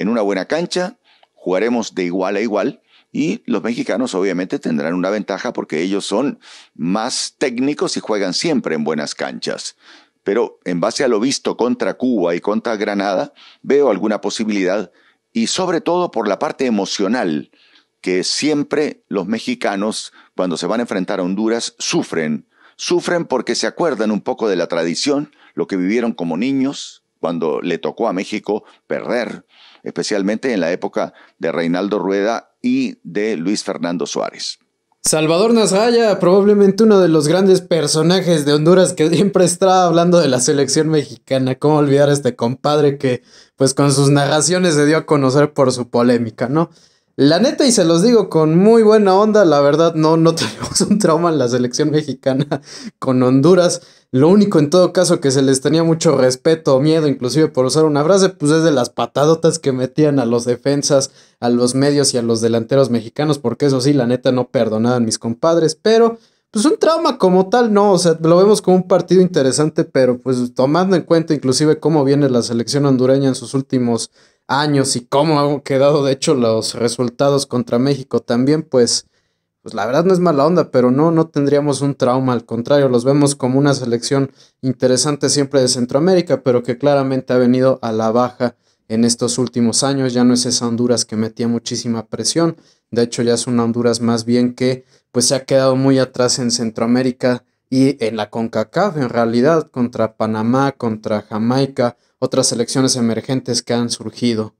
en una buena cancha, jugaremos de igual a igual y los mexicanos obviamente tendrán una ventaja porque ellos son más técnicos y juegan siempre en buenas canchas. Pero en base a lo visto contra Cuba y contra Granada, veo alguna posibilidad y sobre todo por la parte emocional que siempre los mexicanos cuando se van a enfrentar a Honduras sufren. Sufren porque se acuerdan un poco de la tradición, lo que vivieron como niños, cuando le tocó a México perder, especialmente en la época de Reinaldo Rueda y de Luis Fernando Suárez. Salvador Nasralla, probablemente uno de los grandes personajes de Honduras que siempre estaba hablando de la selección mexicana. ¿Cómo olvidar a este compadre que, pues, con sus narraciones se dio a conocer por su polémica, ¿no? La neta, y se los digo con muy buena onda, la verdad no, no tenemos un trauma en la selección mexicana con Honduras. Lo único en todo caso que se les tenía mucho respeto o miedo, inclusive por usar una frase, pues es de las patadotas que metían a los defensas, a los medios y a los delanteros mexicanos, porque eso sí, la neta no perdonaban mis compadres, pero pues un trauma como tal, no, o sea, lo vemos como un partido interesante, pero pues tomando en cuenta inclusive cómo viene la selección hondureña en sus últimos años y cómo han quedado, de hecho, los resultados contra México también, pues, pues la verdad no es mala onda, pero no, no tendríamos un trauma, al contrario, los vemos como una selección interesante siempre de Centroamérica, pero que claramente ha venido a la baja en estos últimos años, ya no es esa Honduras que metía muchísima presión, de hecho ya es una Honduras más bien que pues se ha quedado muy atrás en Centroamérica y en la CONCACAF, en realidad, contra Panamá, contra Jamaica, otras elecciones emergentes que han surgido.